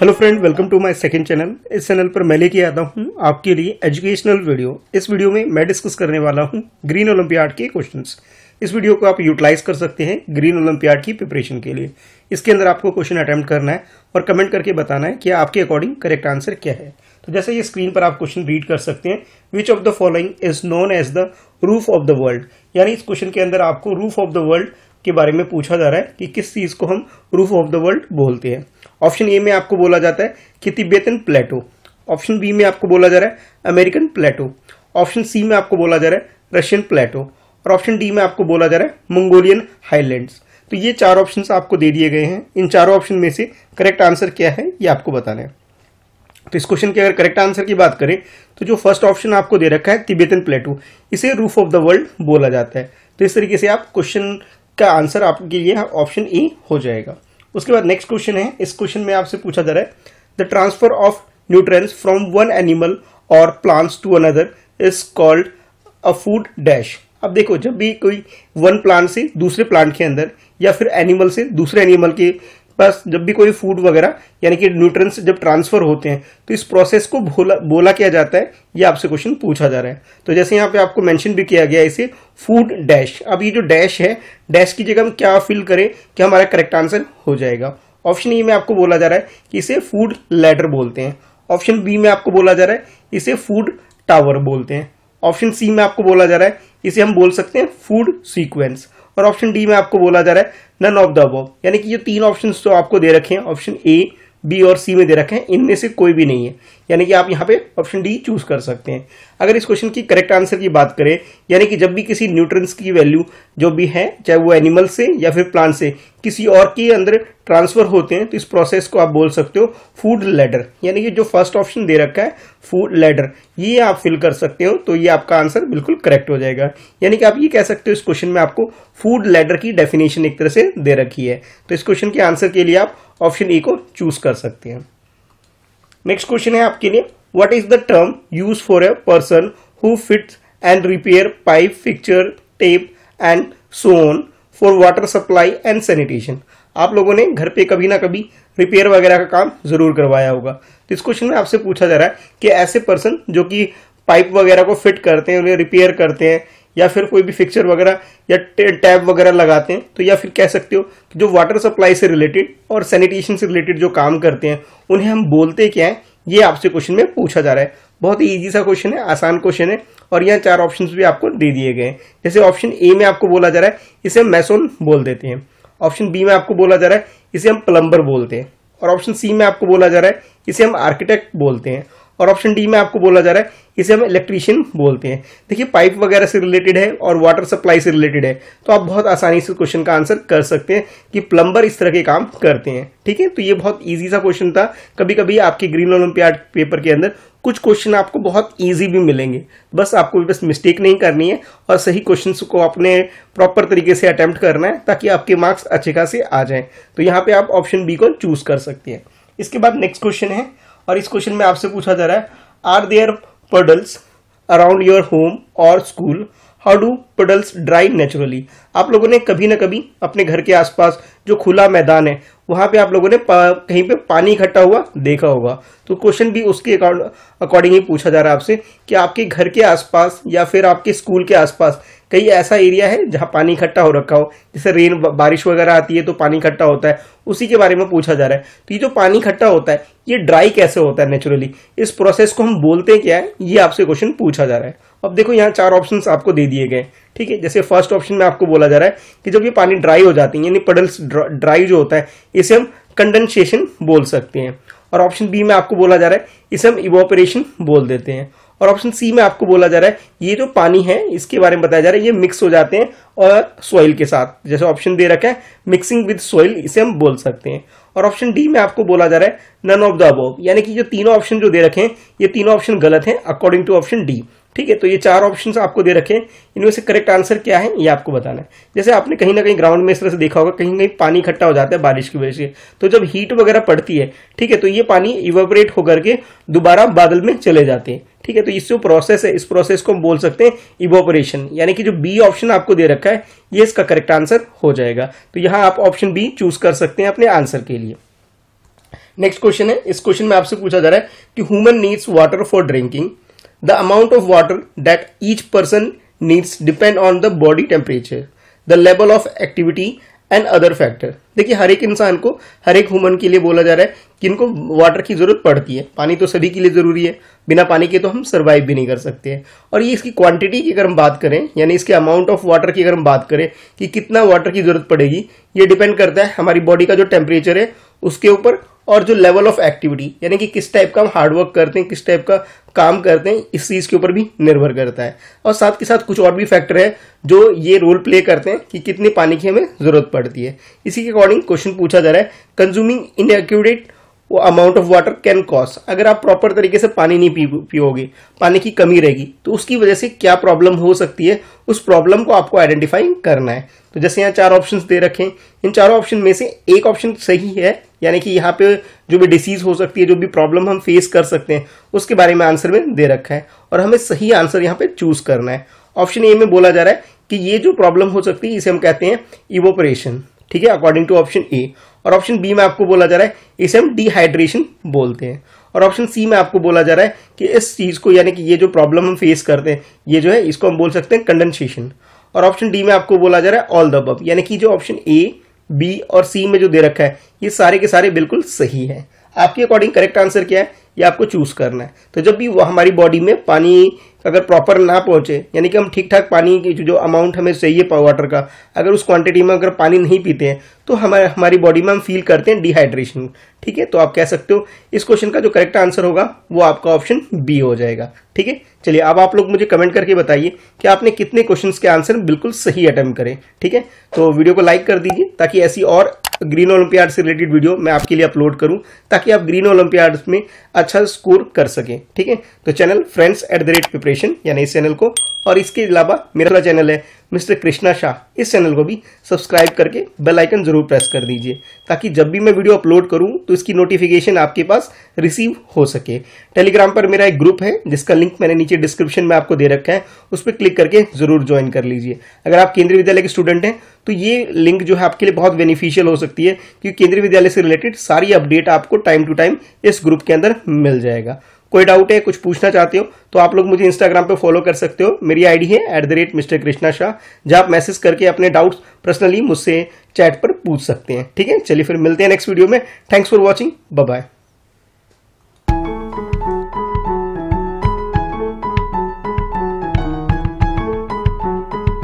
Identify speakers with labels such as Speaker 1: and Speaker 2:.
Speaker 1: hello friend welcome to my second channel इस channel पर मैं लेके आता हूँ आपके लिए एजुकेशनल वीडियो इस वीडियो में मैं डिस्कस करने वाला हूँ ग्रीन ओलंपियाड के क्वेश्चंस इस वीडियो को आप यूटिलाइज कर सकते हैं ग्रीन ओलंपियाड की प्रिपरेशन के लिए इसके अंदर आपको क्वेश्चन अटैम्प्ट करना है और कमेंट करके बताना है कि आपके अकॉर्डिंग करेक्ट आंसर क्या है तो जैसे ये स्क्रीन पर आप क्वेश्चन रीड कर सकते हैं which of the following is known as the roof of the world यानी इस क्वेश्चन के अंदर आपको रूफ ऑफ द वर्ल्ड के बारे में पूछा जा रहा है कि किस चीज़ को हम रूफ ऑफ द वर्ल्ड बोलते हैं ऑप्शन ए में आपको बोला जाता है कि तिब्बतन प्लेटो ऑप्शन बी में आपको बोला जा रहा है अमेरिकन प्लेटो ऑप्शन सी में आपको बोला जा रहा है रशियन प्लेटो और ऑप्शन डी में आपको बोला जा रहा है मंगोलियन हाईलैंड तो ये चार ऑप्शन आपको दे दिए गए हैं इन चारों ऑप्शन में से करेक्ट आंसर क्या है ये आपको बताना है तो इस क्वेश्चन के अगर करेक्ट आंसर की बात करें तो जो फर्स्ट ऑप्शन आपको दे रखा है तिबेतन प्लेटो इसे रूफ ऑफ द वर्ल्ड बोला जाता है तो इस तरीके से आप क्वेश्चन का आंसर आपके लिए ऑप्शन ए हो जाएगा उसके बाद नेक्स्ट क्वेश्चन है इस क्वेश्चन में आपसे पूछा जा रहा है the transfer of nutrients from one animal और plants to another is called a food dash अब देखो जब भी कोई वन प्लांट से दूसरे प्लांट के अंदर या फिर एनिमल से दूसरे एनिमल के पास जब भी कोई फूड वगैरह यानी कि न्यूट्रंस जब ट्रांसफर होते हैं तो इस प्रोसेस को बोला बोला किया जाता है ये आपसे क्वेश्चन पूछा जा रहा है तो जैसे यहाँ पे आपको मेंशन भी किया गया है इसे फूड डैश अब ये जो डैश है डैश की जगह हम क्या फिल करें कि हमारा करेक्ट आंसर हो जाएगा ऑप्शन ई में आपको बोला जा रहा है कि इसे फूड लेडर बोलते हैं ऑप्शन बी में आपको बोला जा रहा है इसे फूड टावर बोलते हैं ऑप्शन सी में आपको बोला जा रहा है इसे हम बोल सकते हैं फूड सीक्वेंस और ऑप्शन डी में आपको बोला जा रहा है नन ऑफ द अबव यानी कि जो तीन ऑप्शन तो आपको दे रखे हैं ऑप्शन ए बी और सी में दे रखे हैं इनमें से कोई भी नहीं है यानी कि आप यहाँ पे ऑप्शन डी चूज कर सकते हैं अगर इस क्वेश्चन की करेक्ट आंसर की बात करें यानी कि जब भी किसी न्यूट्रंस की वैल्यू जो भी है चाहे वो एनिमल से या फिर प्लांट से किसी और के अंदर ट्रांसफर होते हैं तो इस प्रोसेस को आप बोल सकते हो फूड लेडर यानी कि जो फर्स्ट ऑप्शन दे रखा है फूड लेडर ये आप फिल कर सकते हो तो ये आपका आंसर बिल्कुल करेक्ट हो जाएगा यानी कि आप ये कह सकते हो इस क्वेश्चन में आपको फूड लेडर की डेफिनेशन एक तरह से दे रखी है तो इस क्वेश्चन के आंसर के लिए आप ऑप्शन ई को चूज कर सकते हैं नेक्स्ट क्वेश्चन है आपके लिए what is the term use for a person who fits and repair pipe fixture tap and so on for water supply and sanitation आप लोगों ने घर पे कभी ना कभी रिपेयर वगैरह का काम जरूर करवाया होगा तो इस क्वेश्चन में आपसे पूछा जा रहा है कि ऐसे पर्सन जो कि पाइप वगैरह को फिट करते हैं उन्हें रिपेयर करते हैं या फिर कोई भी फिक्चर वगैरह या टैब वगैरह लगाते हैं तो या फिर कह सकते हो कि जो वाटर सप्लाई से रिलेटेड और सैनिटेशन से रिलेटेड जो काम करते हैं उन्हें हम बोलते क्या हैं ये आपसे क्वेश्चन में पूछा जा रहा है बहुत ही ईजी सा क्वेश्चन है आसान क्वेश्चन है और यहाँ चार ऑप्शन भी आपको दे दिए गए हैं जैसे ऑप्शन ए में आपको बोला जा रहा है इसे हम मैसोन बोल देते हैं ऑप्शन बी में आपको बोला जा रहा है इसे हम प्लम्बर बोलते हैं और ऑप्शन सी में आपको बोला जा रहा है इसे हम आर्किटेक्ट बोलते हैं और ऑप्शन डी में आपको बोला जा रहा है इसे हम इलेक्ट्रीशियन बोलते हैं देखिए पाइप वगैरह से रिलेटेड है और वाटर सप्लाई से रिलेटेड है तो आप बहुत आसानी से क्वेश्चन का आंसर कर सकते हैं कि प्लम्बर इस तरह के काम करते हैं ठीक है तो ये बहुत ईजी सा क्वेश्चन था कभी कभी आपके ग्रीन ओलम्पियाड पेपर के अंदर कुछ क्वेश्चन आपको बहुत ईजी भी मिलेंगे बस आपको बस मिस्टेक नहीं करनी है और सही क्वेश्चन को अपने प्रॉपर तरीके से अटैम्प्ट करना है ताकि आपके मार्क्स अच्छे खासे आ जाएं तो यहाँ पे आप ऑप्शन बी को चूज कर सकते हैं इसके बाद नेक्स्ट क्वेश्चन है और इस क्वेश्चन में आपसे पूछा जा रहा है are there puddles around your home और school how do puddles dry naturally आप लोगों ने कभी ना कभी अपने घर के आसपास जो खुला मैदान है वहाँ पे आप लोगों ने कहीं पे पानी इकट्ठा हुआ देखा होगा तो क्वेश्चन भी उसके अकॉर्डिंग ही पूछा जा रहा है आपसे कि आपके घर के आसपास या फिर आपके स्कूल के आसपास कई ऐसा एरिया है जहाँ पानी इकट्ठा हो रखा हो जैसे रेन बारिश वगैरह आती है तो पानी इकट्ठा होता है उसी के बारे में पूछा जा रहा है तो ये जो पानी इकट्ठा होता है ये ड्राई कैसे होता है नेचुरली इस प्रोसेस को हम बोलते हैं क्या है ये आपसे क्वेश्चन पूछा जा रहा है अब देखो यहाँ चार ऑप्शन आपको दे दिए गए ठीक है जैसे फर्स्ट ऑप्शन में आपको बोला जा रहा है कि जब ये पानी ड्राई हो जाती है यानी पडल्स ड्राई जो होता है इसे हम कंडेंसेशन बोल सकते हैं और ऑप्शन बी में आपको बोला जा रहा है इसे हम इवोपरेशन बोल देते हैं और ऑप्शन सी में आपको बोला जा रहा है ये जो पानी है इसके बारे में बताया जा रहा है ये मिक्स हो जाते हैं और सॉइल के साथ जैसे ऑप्शन दे रखा है मिक्सिंग विद सॉइल इसे हम बोल सकते हैं और ऑप्शन डी में आपको बोला जा रहा है नन ऑफ द अबोव यानी कि जो तीनों ऑप्शन जो दे रखे हैं ये तीनों ऑप्शन गलत हैं अकॉर्डिंग टू ऑप्शन डी ठीक है तो ये चार ऑप्शंस आपको दे रखे हैं इनमें से करेक्ट आंसर क्या है ये आपको बताना है जैसे आपने कहीं ना कहीं ग्राउंड में इस तरह से देखा होगा कहीं कहीं पानी इकट्ठा हो जाता है बारिश की वजह से तो जब हीट वगैरह पड़ती है ठीक है तो ये पानी इवेपरेट होकर के दोबारा बादल में चले जाते हैं ठीक है तो इस जो प्रोसेस है इस प्रोसेस को हम बोल सकते हैं इवोपरेशन यानी कि जो बी ऑप्शन आपको दे रखा है ये इसका करेक्ट आंसर हो जाएगा तो यहाँ आप ऑप्शन बी चूज कर सकते हैं अपने आंसर के लिए नेक्स्ट क्वेश्चन है इस क्वेश्चन में आपसे पूछा जा रहा है कि human needs water for drinking The amount of water that each person needs depend on the body temperature, the level of activity and other factor देखिए हर एक इंसान को हर एक ह्यूमन के लिए बोला जा रहा है कि इनको वाटर की ज़रूरत पड़ती है पानी तो सभी के लिए ज़रूरी है बिना पानी के तो हम सर्वाइव भी नहीं कर सकते हैं और ये इसकी क्वांटिटी की अगर हम बात करें यानी इसके अमाउंट ऑफ वाटर की अगर हम बात करें कि कितना वाटर की ज़रूरत पड़ेगी ये डिपेंड करता है हमारी बॉडी का जो टेम्परेचर है उसके ऊपर और जो लेवल ऑफ एक्टिविटी यानी कि किस टाइप का हम हार्डवर्क करते हैं किस टाइप का काम करते हैं इस चीज़ के ऊपर भी निर्भर करता है और साथ के साथ कुछ और भी फैक्टर है जो ये रोल प्ले करते हैं कि कितने पानी की हमें ज़रूरत पड़ती है इसी के अकॉर्डिंग क्वेश्चन पूछा जा रहा है कंज्यूमिंग इनएक्यूरेट वो amount of water can cause अगर आप प्रॉपर तरीके से पानी नहीं पियोगे पानी की कमी रहेगी तो उसकी वजह से क्या प्रॉब्लम हो सकती है उस प्रॉब्लम को आपको आइडेंटिफाई करना है तो जैसे यहाँ चार ऑप्शंस दे रखे हैं इन चारों ऑप्शन में से एक ऑप्शन सही है यानी कि यहाँ पे जो भी डिसीज हो सकती है जो भी प्रॉब्लम हम फेस कर सकते हैं उसके बारे में आंसर में दे रखा है और हमें सही आंसर यहाँ पे चूज करना है ऑप्शन ए में बोला जा रहा है कि ये जो प्रॉब्लम हो सकती है इसे हम कहते हैं इवोपरेशन ठीक है अकॉर्डिंग टू ऑप्शन ए और ऑप्शन बी में आपको बोला जा रहा है इसे हम डिहाइड्रेशन बोलते हैं और ऑप्शन सी में आपको बोला जा रहा है कि इस चीज़ को यानी कि ये जो प्रॉब्लम हम फेस करते हैं ये जो है इसको हम बोल सकते हैं कंडेंसेशन और ऑप्शन डी में आपको बोला जा रहा है ऑल द बब यानी कि जो ऑप्शन ए बी और सी में जो दे रखा है ये सारे के सारे बिल्कुल सही है आपके अकॉर्डिंग करेक्ट आंसर क्या है ये आपको चूज करना है तो जब भी हमारी बॉडी में पानी अगर प्रॉपर ना पहुँचे यानी कि हम ठीक ठाक पानी की जो अमाउंट हमें चाहिए वाटर का अगर उस क्वांटिटी में अगर पानी नहीं पीते हैं तो हमारे हमारी बॉडी में हम फील करते हैं डिहाइड्रेशन ठीक है तो आप कह सकते हो इस क्वेश्चन का जो करेक्ट आंसर होगा वो आपका ऑप्शन बी हो जाएगा ठीक है चलिए अब आप लोग मुझे कमेंट करके बताइए कि आपने कितने क्वेश्चन के आंसर बिल्कुल सही अटैम्प्ट करें ठीक है तो वीडियो को लाइक कर दीजिए ताकि ऐसी और ग्रीन ओलंपियाड से रिलेटेड वीडियो मैं आपके लिए अपलोड करूं ताकि आप ग्रीन ओलंपियाड में अच्छा स्कोर कर सकें ठीक है तो channel friends at the rate creation यानी इस चैनल को और इसके अलावा मेरा चैनल है मिस्टर कृष्णा शाह इस चैनल को भी सब्सक्राइब करके बेल आइकन जरूर प्रेस कर दीजिए ताकि जब भी मैं वीडियो अपलोड करूं तो इसकी नोटिफिकेशन आपके पास रिसीव हो सके टेलीग्राम पर मेरा एक ग्रुप है जिसका लिंक मैंने नीचे डिस्क्रिप्शन में आपको दे रखा है उस पर क्लिक करके जरूर ज्वाइन कर लीजिए अगर आप केंद्रीय विद्यालय के स्टूडेंट हैं तो ये लिंक जो है आपके लिए बहुत बेनिफिशियल हो सकती है क्योंकि केंद्रीय विद्यालय से रिलेटेड सारी अपडेट आपको टाइम टू टाइम इस ग्रुप के अंदर मिल जाएगा कोई डाउट है कुछ पूछना चाहते हो तो आप लोग मुझे इंस्टाग्राम पे फॉलो कर सकते हो मेरी आईडी है at the rate mister Krishna Shah जहाँ आप मैसेज करके अपने डाउट्स पर्सनली मुझसे चैट पर पूछ सकते हैं ठीक है चलिए फिर मिलते हैं नेक्स्ट वीडियो में थैंक्स फॉर वॉचिंग बाय